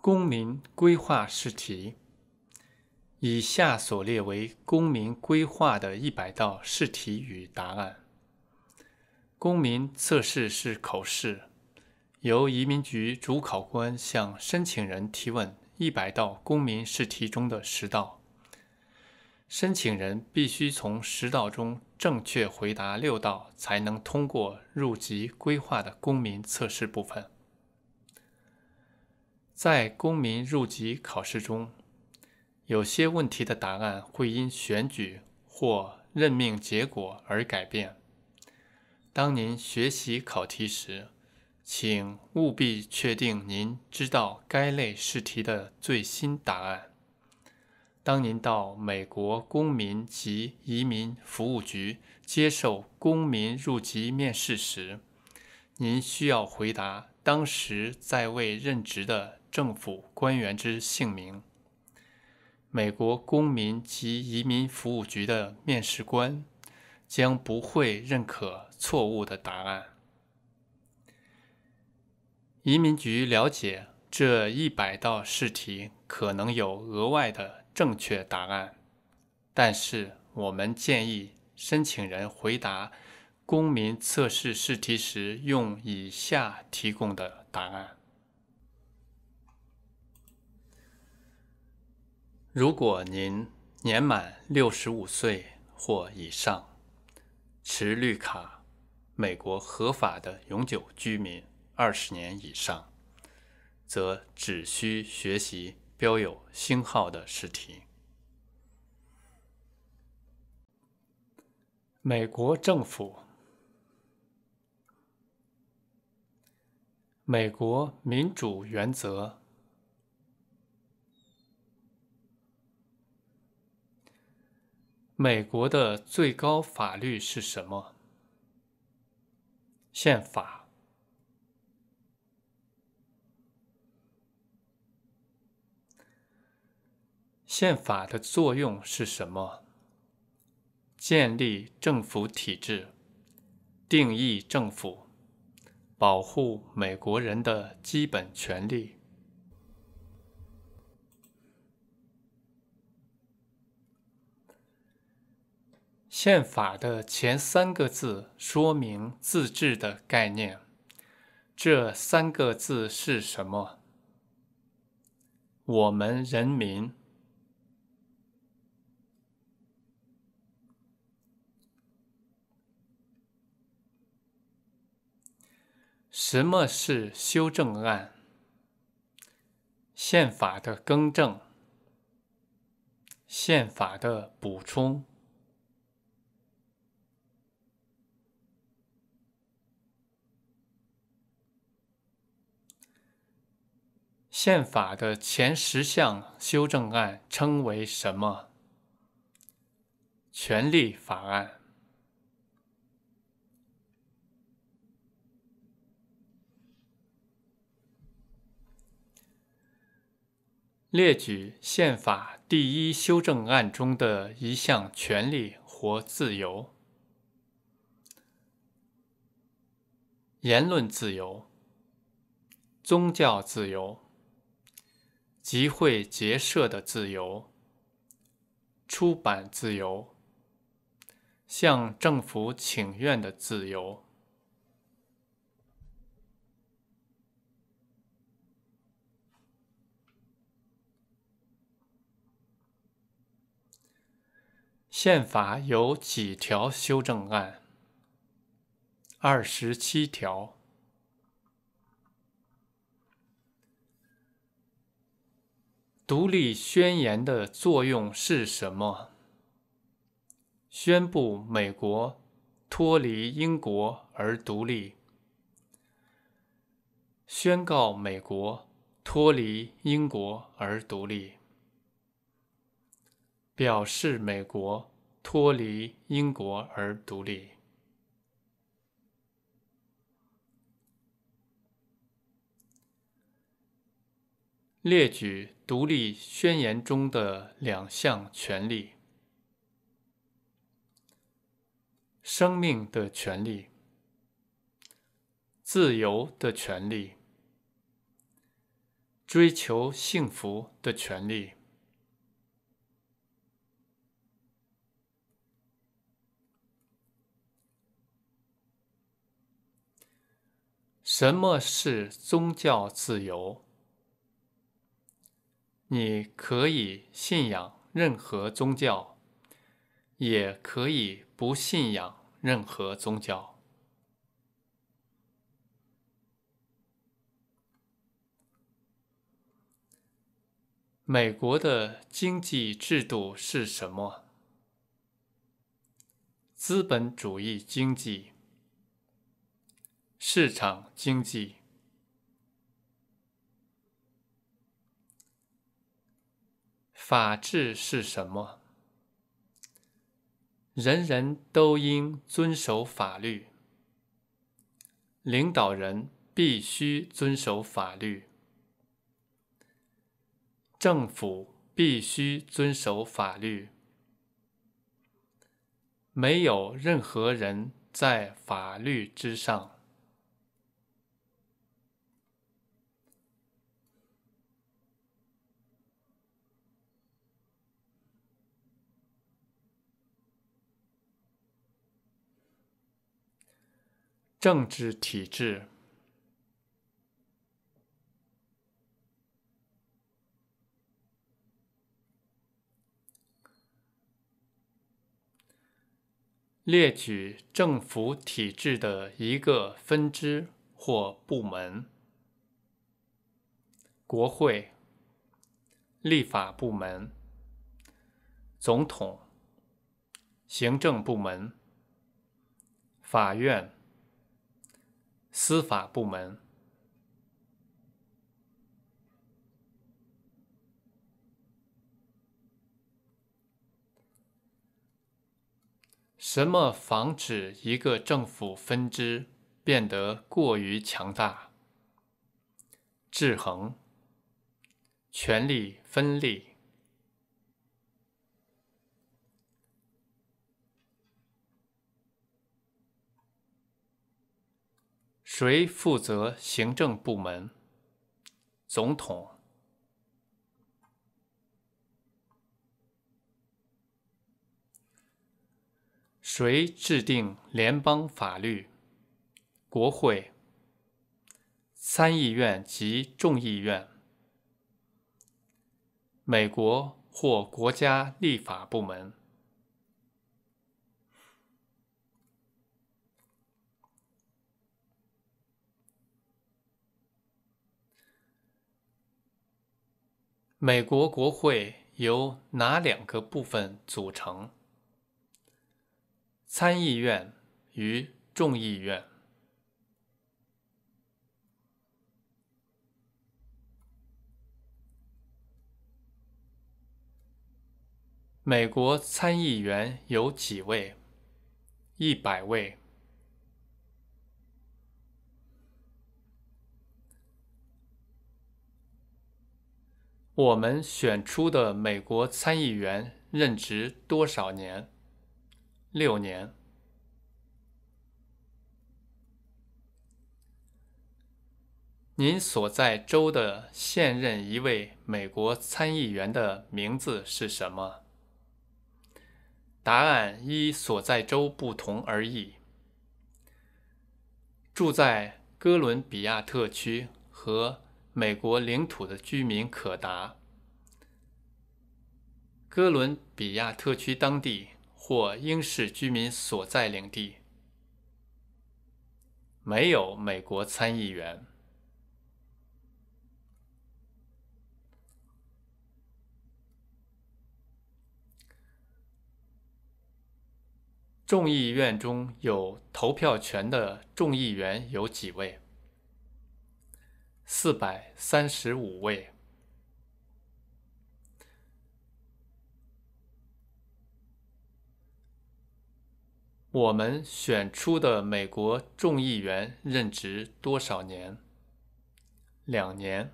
公民规划试题以下所列为公民规划的一百道试题与答案。公民测试是口试，由移民局主考官向申请人提问一百道公民试题中的十道，申请人必须从十道中正确回答六道，才能通过入籍规划的公民测试部分。在公民入籍考试中，有些问题的答案会因选举或任命结果而改变。当您学习考题时，请务必确定您知道该类试题的最新答案。当您到美国公民及移民服务局接受公民入籍面试时，您需要回答当时在位任职的。政府官员之姓名，美国公民及移民服务局的面试官将不会认可错误的答案。移民局了解这一百道试题可能有额外的正确答案，但是我们建议申请人回答公民测试试题时用以下提供的答案。如果您年满六十五岁或以上，持绿卡，美国合法的永久居民二十年以上，则只需学习标有星号的试题。美国政府，美国民主原则。美国的最高法律是什么？宪法。宪法的作用是什么？建立政府体制，定义政府，保护美国人的基本权利。宪法的前三个字说明自治的概念。这三个字是什么？我们人民。什么是修正案？宪法的更正，宪法的补充。宪法的前十项修正案称为什么？权利法案。列举宪法第一修正案中的一项权利或自由：言论自由、宗教自由。集会结社的自由，出版自由，向政府请愿的自由。宪法有几条修正案？二十七条。独立宣言的作用是什么？宣布美国脱离英国而独立。宣告美国脱离英国而独立。表示美国脱离英国而独立。列举《独立宣言》中的两项权利：生命的权利、自由的权利、追求幸福的权利。什么是宗教自由？你可以信仰任何宗教，也可以不信仰任何宗教。美国的经济制度是什么？资本主义经济，市场经济。法治是什么？人人都应遵守法律，领导人必须遵守法律，政府必须遵守法律，没有任何人在法律之上。政治体制列举政府体制的一个分支或部门：国会、立法部门、总统、行政部门、法院。司法部门。什么防止一个政府分支变得过于强大？制衡，权力分立。谁负责行政部门？总统。谁制定联邦法律？国会。参议院及众议院。美国或国家立法部门。美国国会由哪两个部分组成？参议院与众议院。美国参议员有几位？一百位。我们选出的美国参议员任职多少年？六年。您所在州的现任一位美国参议员的名字是什么？答案依所在州不同而异。住在哥伦比亚特区和。美国领土的居民可达哥伦比亚特区当地或英式居民所在领地，没有美国参议员。众议院中有投票权的众议员有几位？四百三十五位。我们选出的美国众议员任职多少年？两年。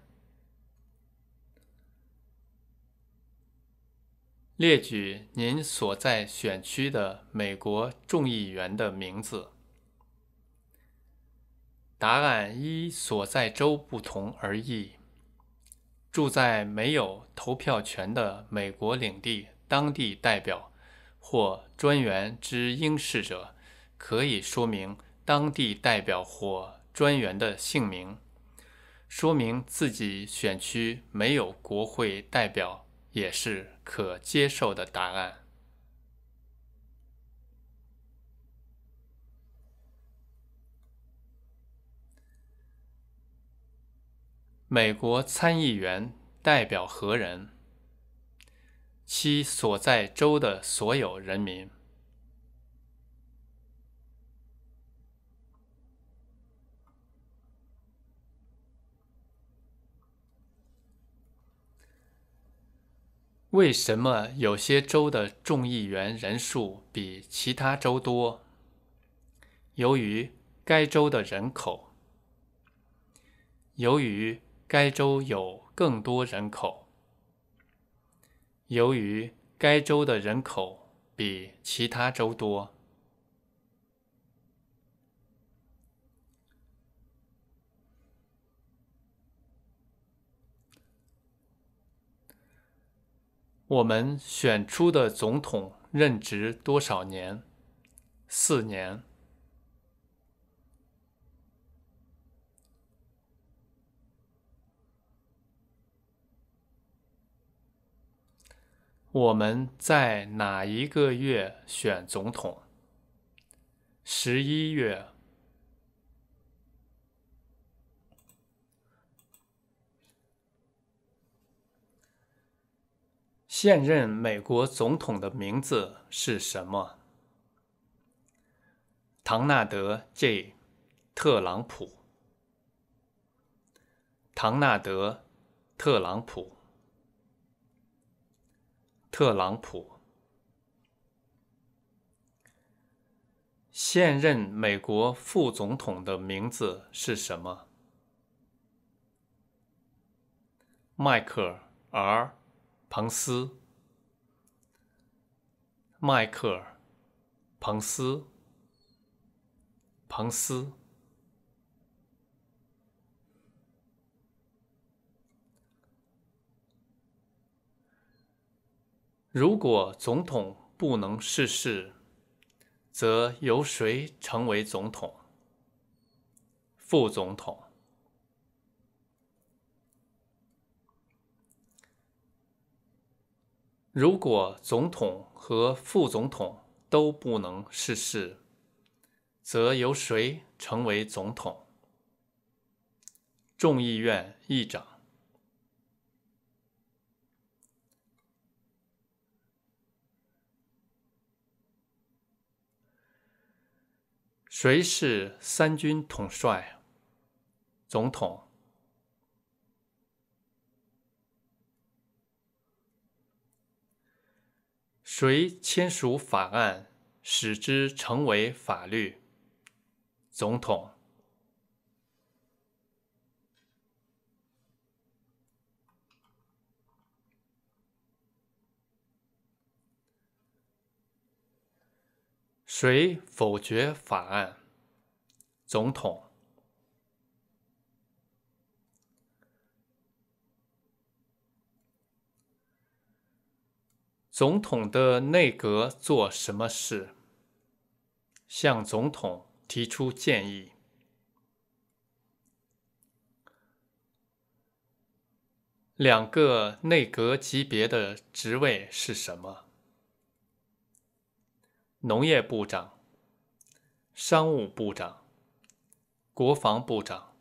列举您所在选区的美国众议员的名字。答案依所在州不同而异。住在没有投票权的美国领地、当地代表或专员之应试者，可以说明当地代表或专员的姓名。说明自己选区没有国会代表也是可接受的答案。美国参议员代表何人？其所在州的所有人民。为什么有些州的众议员人数比其他州多？由于该州的人口。由于。该州有更多人口，由于该州的人口比其他州多。我们选出的总统任职多少年？四年。我们在哪一个月选总统？十一月。现任美国总统的名字是什么？唐纳德 ·J· 特朗普。唐纳德·特朗普。特朗普现任美国副总统的名字是什么？迈克尔彭斯。迈克尔·彭斯。彭斯。如果总统不能逝世，则由谁成为总统？副总统。如果总统和副总统都不能逝世，则由谁成为总统？众议院议长。谁是三军统帅？总统。谁签署法案使之成为法律？总统。谁否决法案？总统。总统的内阁做什么事？向总统提出建议。两个内阁级别的职位是什么？农业部长、商务部长、国防部长、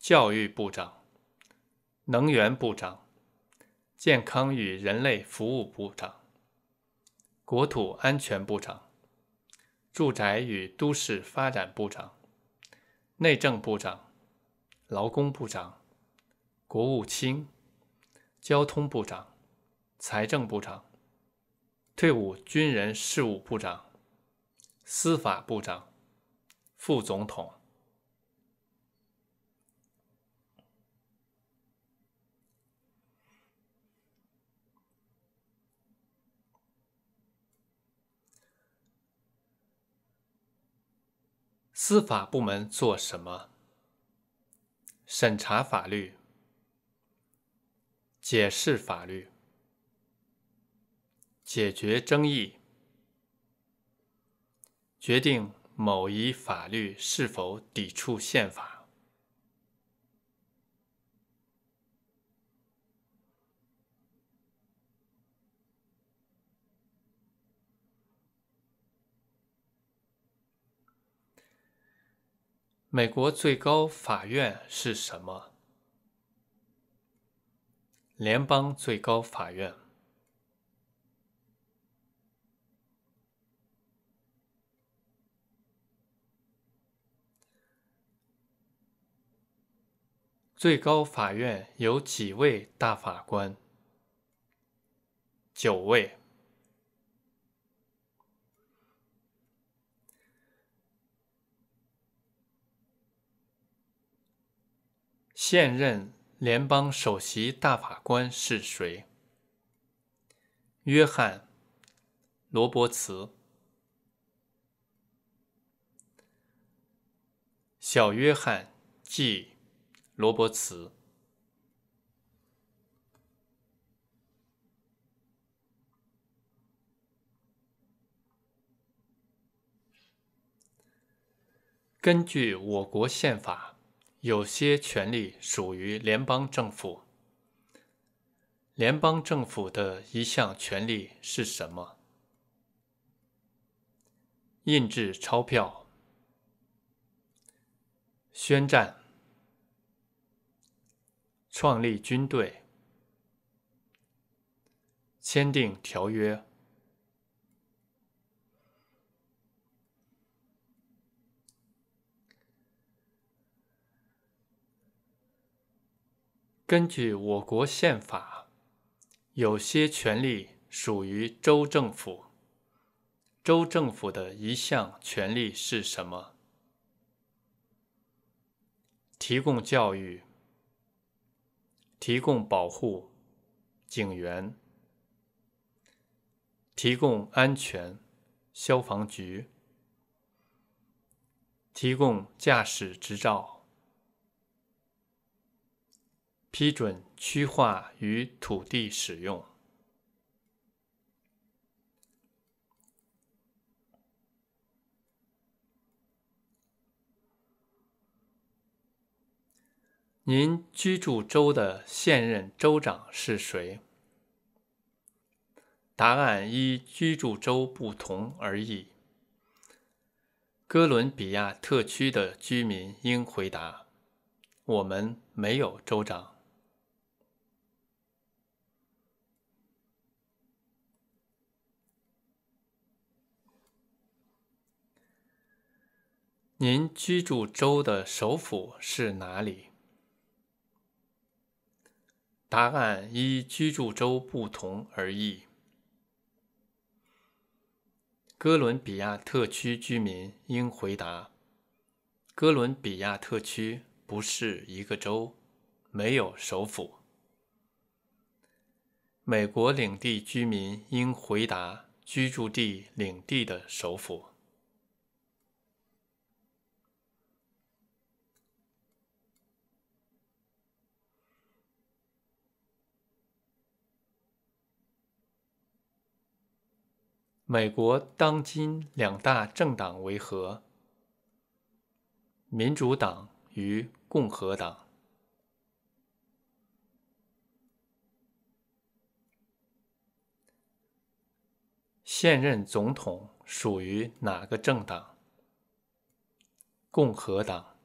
教育部长、能源部长、健康与人类服务部长、国土安全部长、住宅与都市发展部长、内政部长、劳工部长、国务卿、交通部长、财政部长。退伍军人事务部长、司法部长、副总统。司法部门做什么？审查法律，解释法律。解决争议，决定某一法律是否抵触宪法。美国最高法院是什么？联邦最高法院。最高法院有几位大法官？九位。现任联邦首席大法官是谁？约翰·罗伯茨，小约翰 ·G。罗伯茨。根据我国宪法，有些权利属于联邦政府。联邦政府的一项权利是什么？印制钞票，宣战。创立军队，签订条约。根据我国宪法，有些权利属于州政府。州政府的一项权利是什么？提供教育。提供保护，警员提供安全，消防局提供驾驶执照，批准区划与土地使用。您居住州的现任州长是谁？答案依居住州不同而异。哥伦比亚特区的居民应回答：“我们没有州长。”您居住州的首府是哪里？答案依居住州不同而异。哥伦比亚特区居民应回答：“哥伦比亚特区不是一个州，没有首府。”美国领地居民应回答居住地领地的首府。美国当今两大政党为何？民主党与共和党。现任总统属于哪个政党？共和党。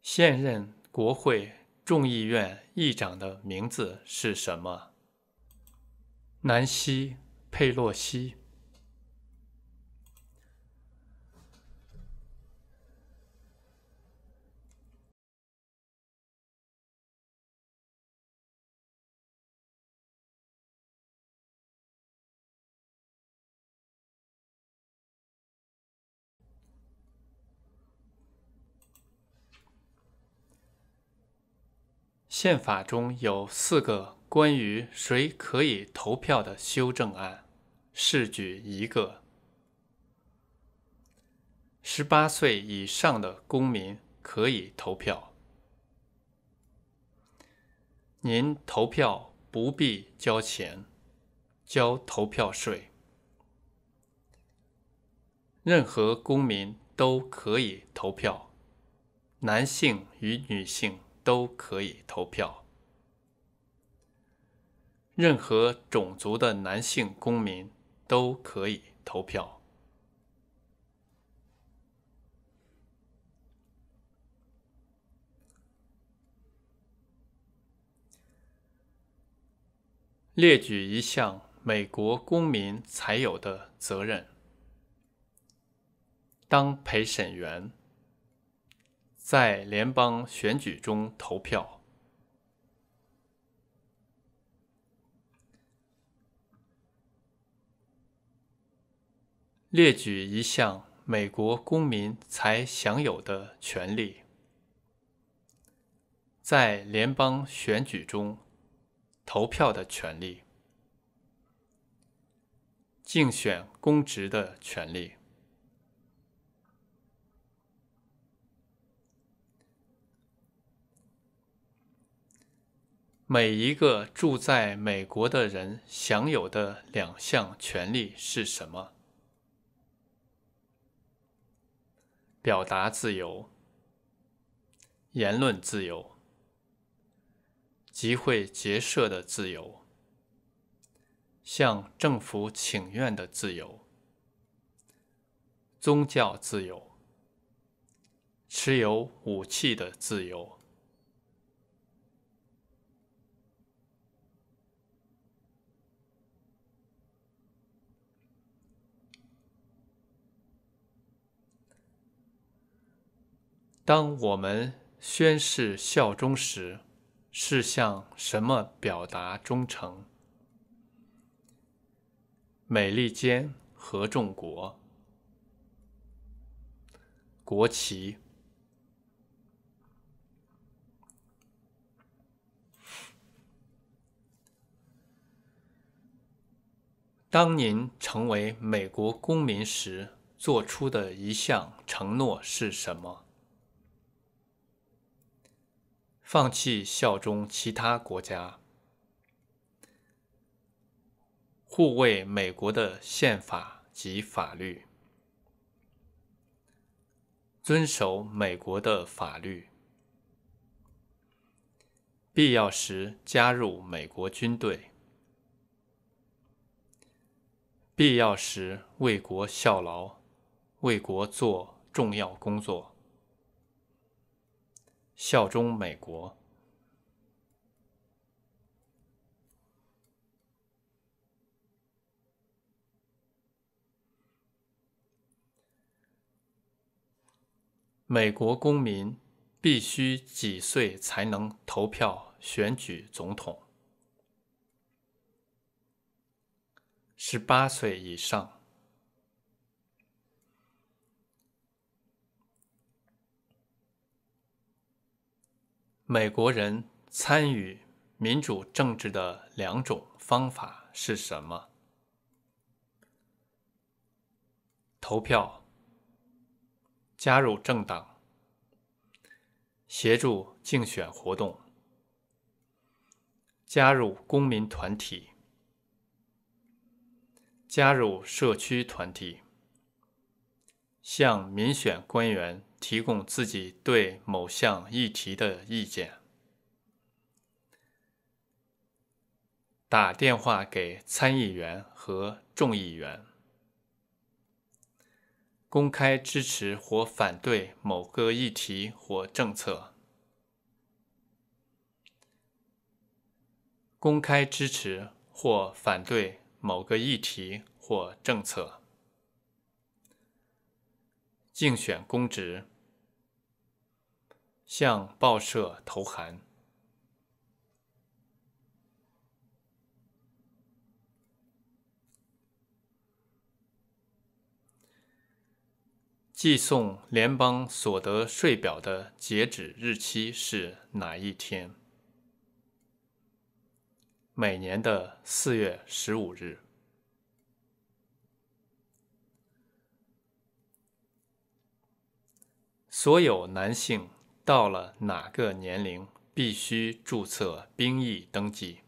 现任。国会众议院议长的名字是什么？南希·佩洛西。宪法中有四个关于谁可以投票的修正案，试举一个：十八岁以上的公民可以投票。您投票不必交钱，交投票税。任何公民都可以投票，男性与女性。都可以投票。任何种族的男性公民都可以投票。列举一项美国公民才有的责任：当陪审员。在联邦选举中投票。列举一项美国公民才享有的权利：在联邦选举中投票的权利，竞选公职的权利。每一个住在美国的人享有的两项权利是什么？表达自由、言论自由、集会结社的自由、向政府请愿的自由、宗教自由、持有武器的自由。当我们宣誓效忠时，是向什么表达忠诚？美利坚合众国国旗。当您成为美国公民时，做出的一项承诺是什么？放弃效忠其他国家，护卫美国的宪法及法律，遵守美国的法律，必要时加入美国军队，必要时为国效劳，为国做重要工作。效忠美国。美国公民必须几岁才能投票选举总统？十八岁以上。美国人参与民主政治的两种方法是什么？投票、加入政党、协助竞选活动、加入公民团体、加入社区团体、向民选官员。提供自己对某项议题的意见。打电话给参议员和众议员。公开支持或反对某个议题或政策。公开支持或反对某个议题或政策。竞选公职。向报社投函。寄送联邦所得税表的截止日期是哪一天？每年的四月十五日。所有男性。到了哪个年龄必须注册兵役登记？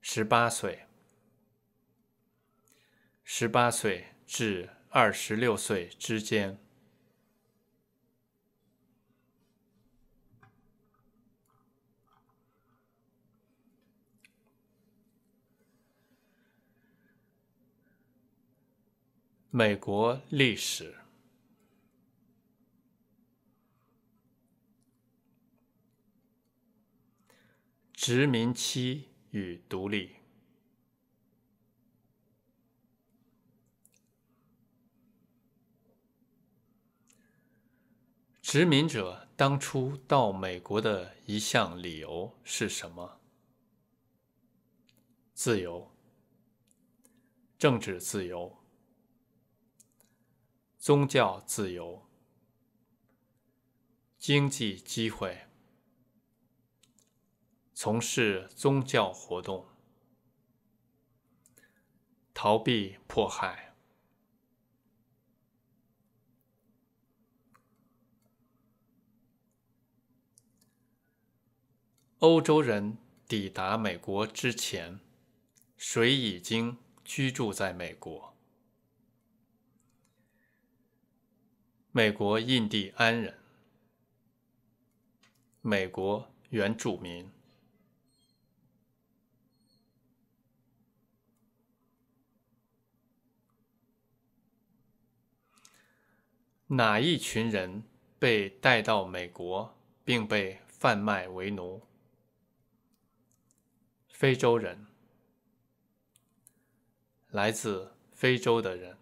十八岁，十八岁至二十六岁之间。美国历史。殖民期与独立。殖民者当初到美国的一项理由是什么？自由、政治自由、宗教自由、经济机会。从事宗教活动，逃避迫害。欧洲人抵达美国之前，谁已经居住在美国？美国印第安人，美国原住民。哪一群人被带到美国并被贩卖为奴？非洲人，来自非洲的人。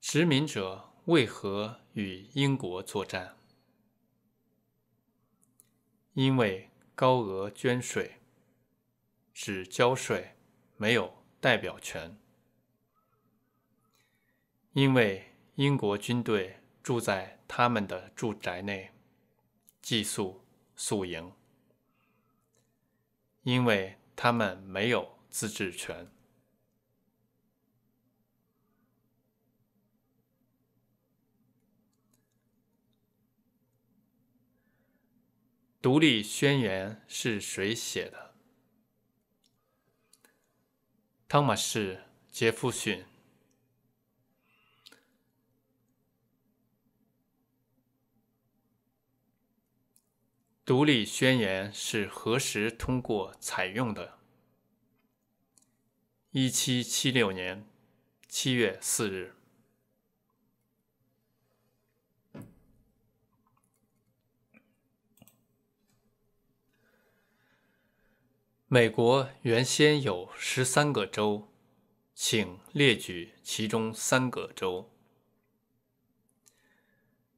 殖民者为何与英国作战？因为高额捐税，只交税，没有。代表权，因为英国军队住在他们的住宅内寄宿宿营，因为他们没有自治权。独立宣言是谁写的？汤马士·杰夫逊。《独立宣言》是何时通过采用的？一七七六年七月四日。美国原先有十三个州，请列举其中三个州：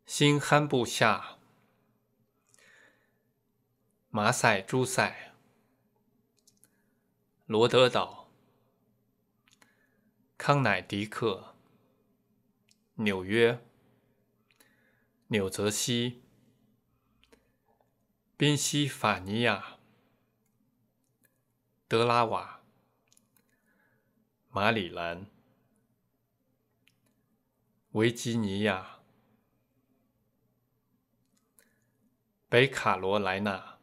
新罕布夏、马赛诸塞、罗德岛、康乃狄克、纽约、纽泽西、宾夕法尼亚。德拉瓦、马里兰、维吉尼亚、北卡罗来纳、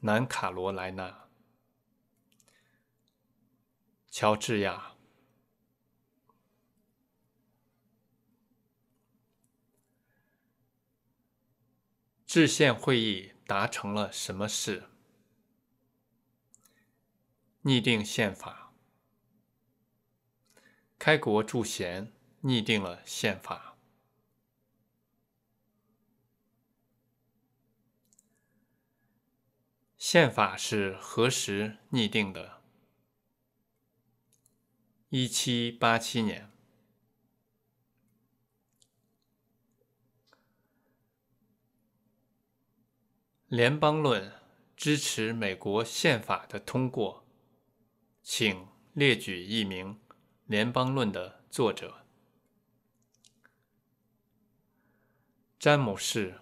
南卡罗来纳、乔治亚制宪会议达成了什么事？拟定宪法，开国柱贤拟定了宪法。宪法是何时拟定的？一七八七年，《联邦论》支持美国宪法的通过。请列举一名《联邦论》的作者：詹姆士·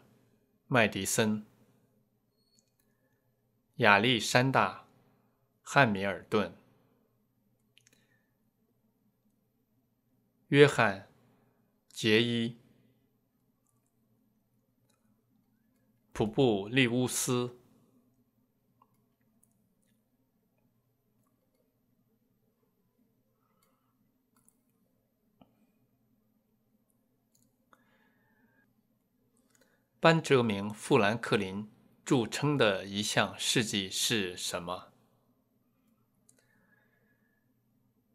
麦迪森、亚历山大·汉密尔顿、约翰·杰伊、普布利乌斯。班哲明·富兰克林著称的一项事迹是什么？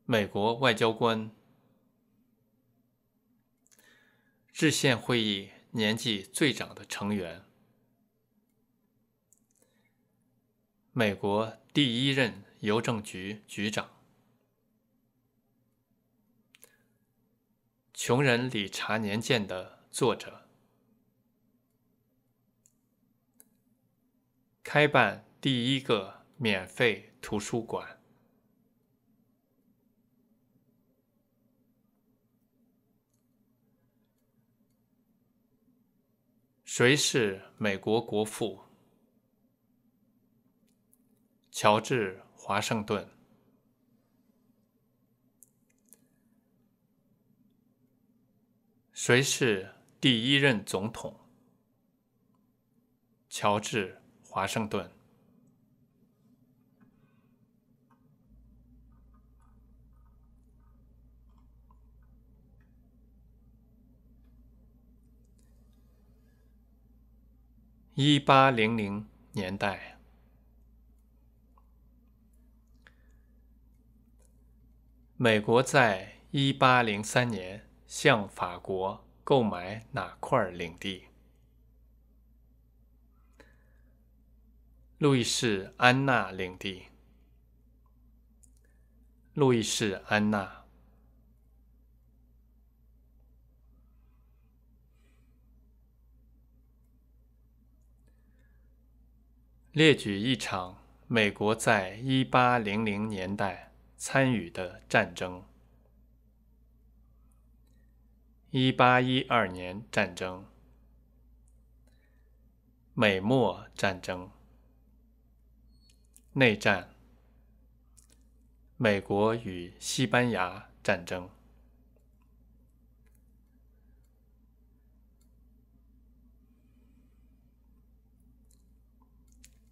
美国外交官制宪会议年纪最长的成员，美国第一任邮政局局长，《穷人理查年鉴》的作者。开办第一个免费图书馆。谁是美国国父？乔治·华盛顿。谁是第一任总统？乔治。华盛顿，一八零零年代，美国在一八零三年向法国购买哪块领地？路易士安那领地，路易士安那。列举一场美国在一八零零年代参与的战争：一八一二年战争、美墨战争。内战，美国与西班牙战争，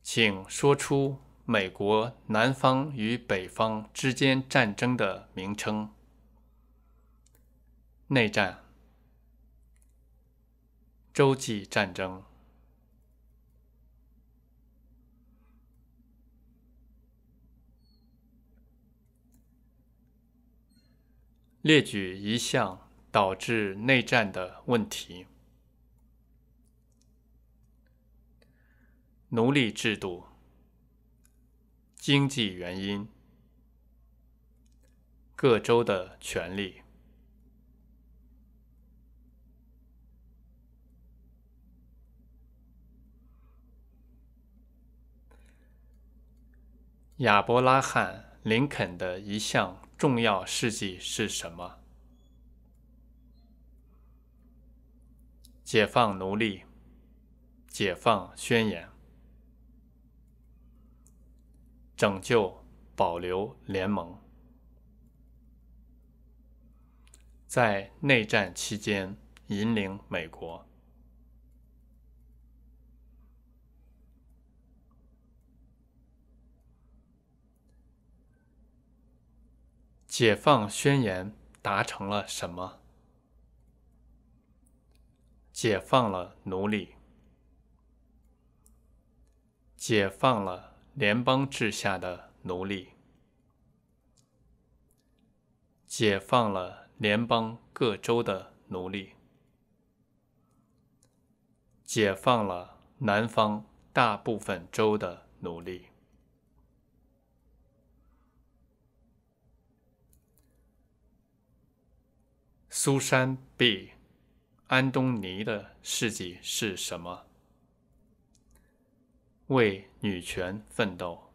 请说出美国南方与北方之间战争的名称：内战、洲际战争。列举一项导致内战的问题：奴隶制度、经济原因、各州的权利。亚伯拉罕·林肯的一项。重要事迹是什么？解放奴隶，解放宣言，拯救保留联盟，在内战期间引领美国。《解放宣言》达成了什么？解放了奴隶，解放了联邦制下的奴隶，解放了联邦各州的奴隶，解放了南方大部分州的奴隶。苏珊 ·B· 安东尼的事迹是什么？为女权奋斗，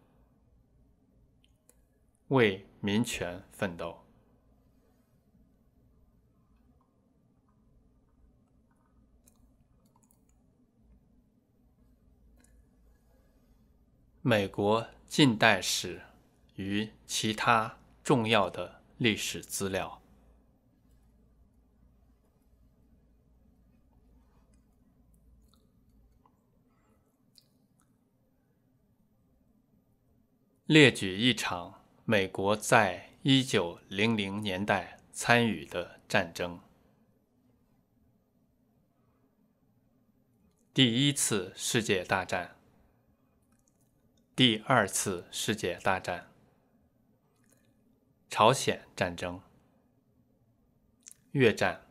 为民权奋斗。美国近代史与其他重要的历史资料。列举一场美国在一九零零年代参与的战争：第一次世界大战、第二次世界大战、朝鲜战争、越战、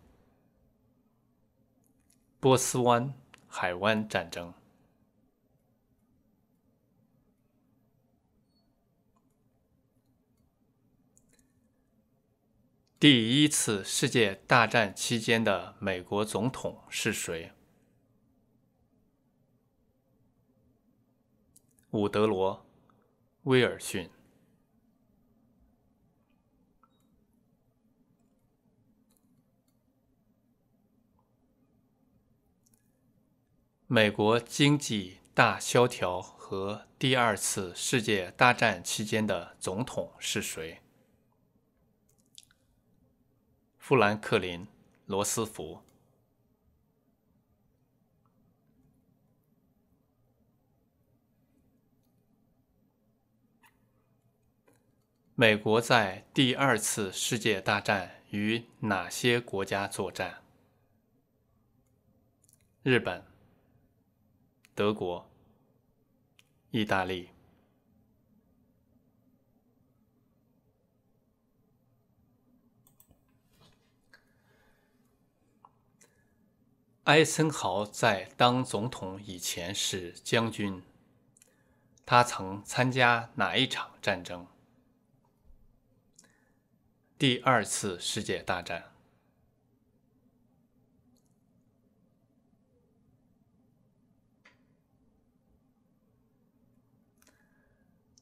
波斯湾海湾战争。第一次世界大战期间的美国总统是谁？伍德罗·威尔逊。美国经济大萧条和第二次世界大战期间的总统是谁？富兰克林·罗斯福。美国在第二次世界大战与哪些国家作战？日本、德国、意大利。艾森豪在当总统以前是将军。他曾参加哪一场战争？第二次世界大战。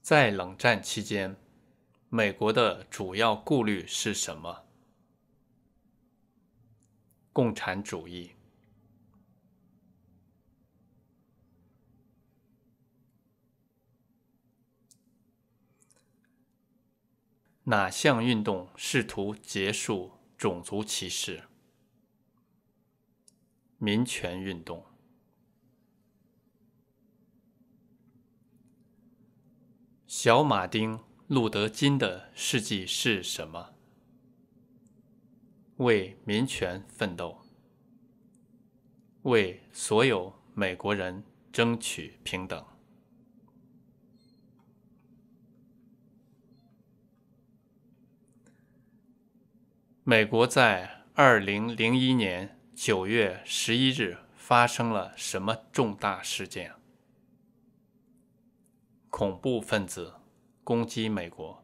在冷战期间，美国的主要顾虑是什么？共产主义。哪项运动试图结束种族歧视？民权运动。小马丁·路德·金的事迹是什么？为民权奋斗，为所有美国人争取平等。美国在二零零一年九月十一日发生了什么重大事件？恐怖分子攻击美国。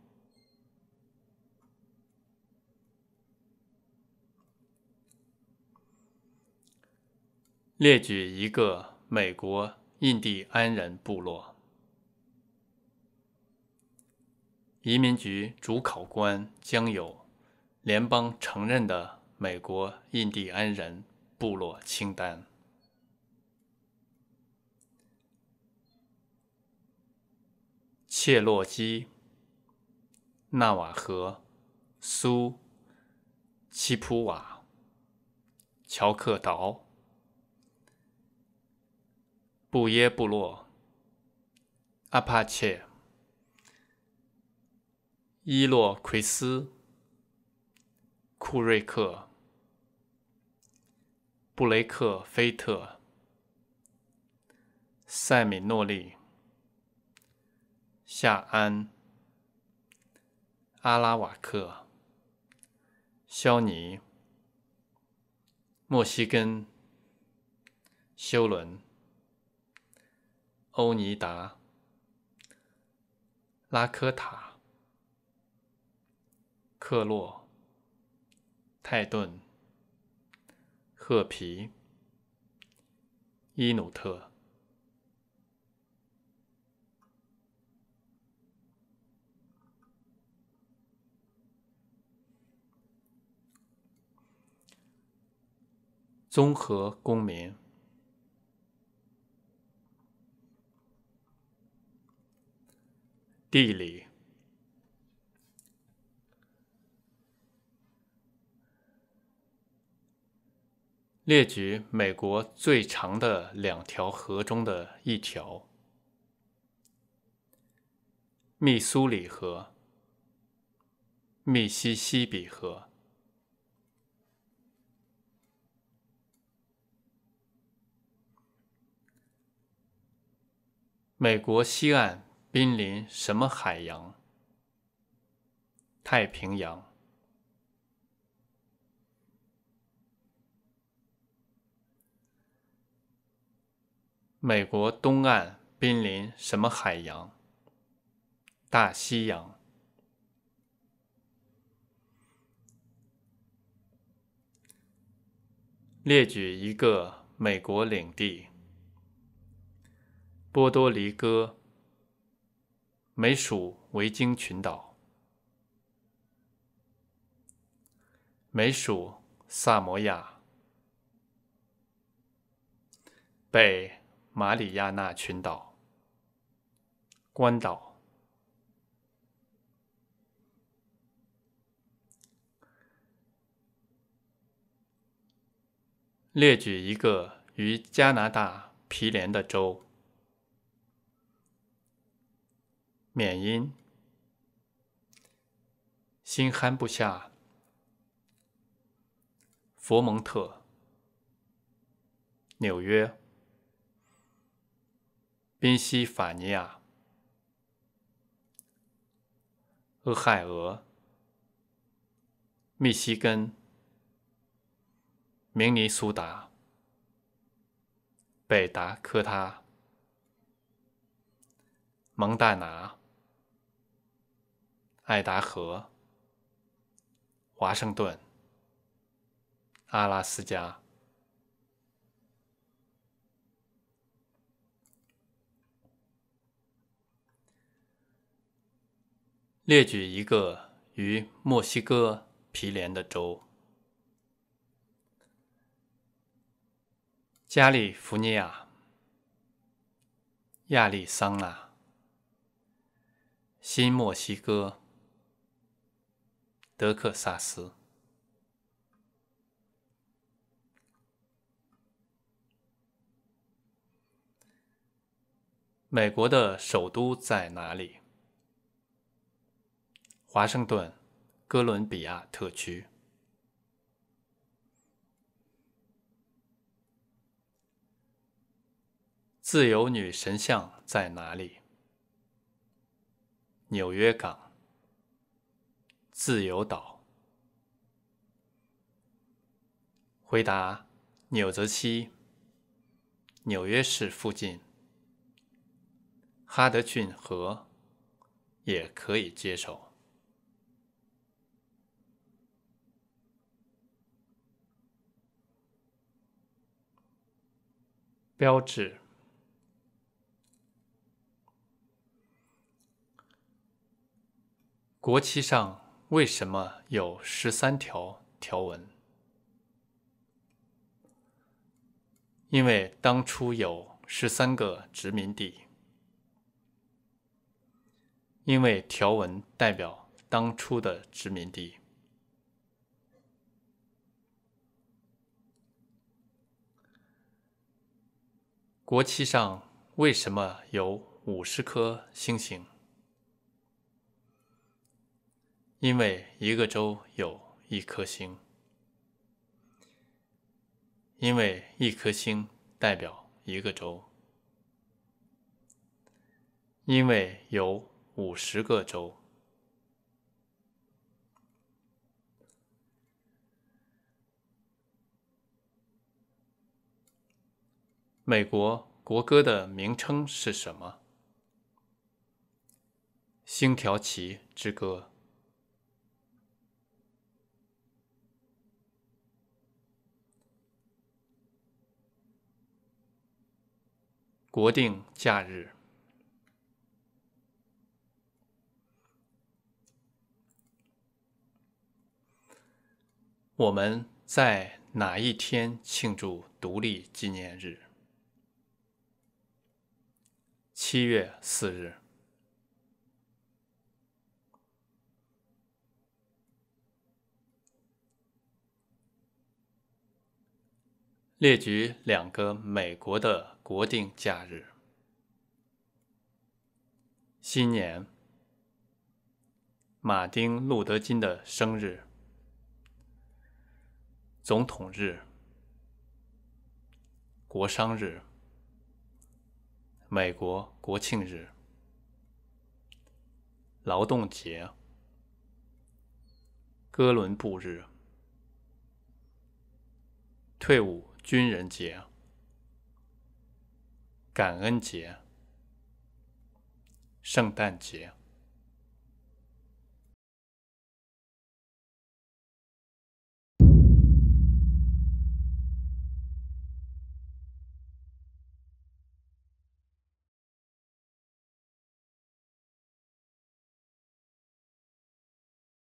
列举一个美国印第安人部落。移民局主考官将有。联邦承认的美国印第安人部落清单：切洛基、纳瓦河、苏、奇普瓦、乔克岛、布耶部落、阿帕切、伊洛奎斯。库瑞克、布雷克、菲特、塞米诺利、夏安、阿拉瓦克、肖尼、墨西根、休伦、欧尼达、拉科塔、克洛。泰顿、赫皮、伊努特、综合公民、地理。列举美国最长的两条河中的一条：密苏里河、密西西比河。美国西岸濒临什么海洋？太平洋。美国东岸濒临什么海洋？大西洋。列举一个美国领地：波多黎各、美属维京群岛、美属萨摩亚。北。马里亚纳群岛、关岛，列举一个与加拿大毗连的州：缅因、新罕布夏、佛蒙特、纽约。宾夕法尼亚、俄亥俄、密西根、明尼苏达、北达科他、蒙大拿、爱达荷、华盛顿、阿拉斯加。列举一个与墨西哥毗连的州：加利福尼亚、亚利桑那、新墨西哥、德克萨斯。美国的首都在哪里？华盛顿，哥伦比亚特区。自由女神像在哪里？纽约港，自由岛。回答：纽泽西，纽约市附近，哈德逊河，也可以接受。标志。国旗上为什么有十三条条纹？因为当初有十三个殖民地。因为条纹代表当初的殖民地。国旗上为什么有五十颗星星？因为一个州有一颗星，因为一颗星代表一个州，因为有五十个州。美国国歌的名称是什么？《星条旗之歌》。国定假日，我们在哪一天庆祝独立纪念日？七月四日，列举两个美国的国定假日：新年、马丁·路德·金的生日、总统日、国商日。美国国庆日、劳动节、哥伦布日、退伍军人节、感恩节、圣诞节。